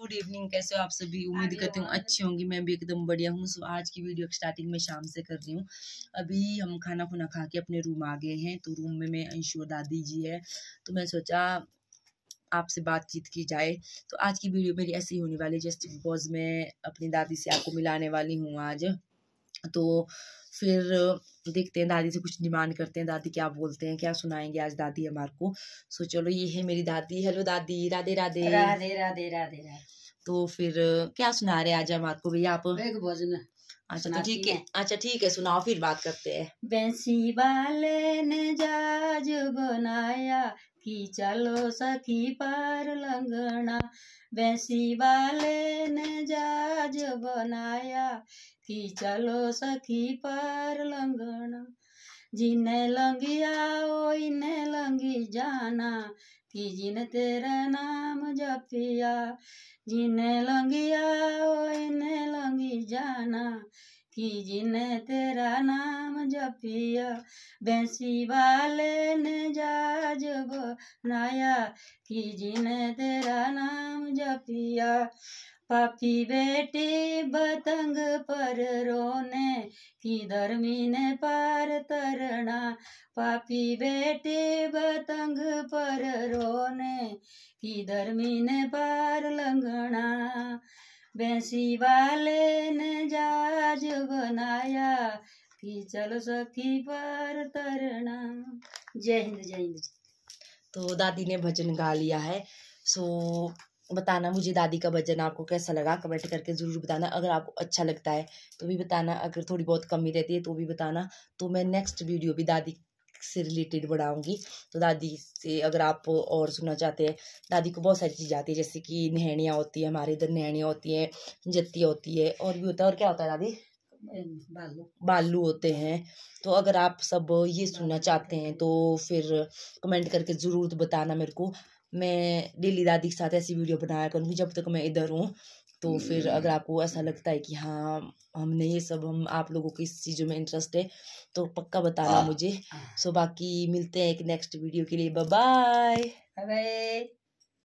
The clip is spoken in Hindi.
गुड इवनिंग कैसे हो आप सभी उम्मीद करती हूँ अच्छी होंगी मैं भी एकदम बढ़िया हूँ सो आज की वीडियो स्टार्टिंग में शाम से कर रही हूँ अभी हम खाना खुना खा के अपने रूम आ गए हैं तो रूम में मैं अंशु दादी जी है तो मैं सोचा आपसे बातचीत की जाए तो आज की वीडियो मेरी ऐसी होने वाली जस्ट बिकॉज मैं अपनी दादी से आपको मिलाने वाली हूँ आज तो फिर देखते हैं दादी से कुछ डिमांड करते हैं दादी क्या बोलते हैं क्या सुनाएंगे आज दादी हमार को सो चलो ये है मेरी दादी हेलो दादी राधे राधे राधे राधे राधे तो फिर क्या सुना रहे आज हमार को भैया आप अच्छा तो ठीक है अच्छा ठीक है सुनाओ फिर बात करते हैं बैंसी वाले ने जाज बनाया कि चलो सखी पर लंगना बैंसी वाले ने जाज बनाया साथी चलो सखी पर लंगना जिने लंगी आओ इने लंगी जाना कि जिन तेरा नाम जपिया जिने लंगी आओ इने लंगी जाना कि जिने तेरा नाम जपिया बैंसी वाले ने जाज बनाया कि जिने तेरा नाम जपिया पापी बेटे बतंग पर रोने की धर्मी ने पार तरना पापी बेटे बतंग पर रोने की धर्मी ने पार लंघना बैंसी वाले ने जाज बनाया कि चल सखी पार तरना जय हिंद जय हिंद तो दादी ने भजन गा लिया है सो बताना मुझे दादी का भजन आपको कैसा लगा कमेंट करके ज़रूर बताना अगर आपको अच्छा लगता है तो भी बताना अगर थोड़ी बहुत कमी रहती है तो भी बताना तो मैं नेक्स्ट वीडियो भी दादी से रिलेटेड बढ़ाऊंगी तो दादी से अगर आप और सुनना चाहते हैं दादी को बहुत सारी चीज़ें आती है जैसे कि नहणियाँ होती है हमारे इधर नहणियाँ होती हैं जत्ती होती है और भी होता है और क्या होता है दादी बालू बालू होते हैं तो अगर आप सब ये सुनना चाहते हैं तो फिर कमेंट करके ज़रूर बताना मेरे को मैं डेली दादी के साथ ऐसी वीडियो बनाया करूँगी जब तक मैं इधर हूँ तो फिर हम्म। अगर आपको ऐसा लगता है कि हाँ हमने ये सब हम आप लोगों की इस चीज़ों में इंटरेस्ट है तो पक्का बताना हाँ। मुझे सो हाँ। बाकी मिलते हैं एक नेक्स्ट वीडियो के लिए बाय बाय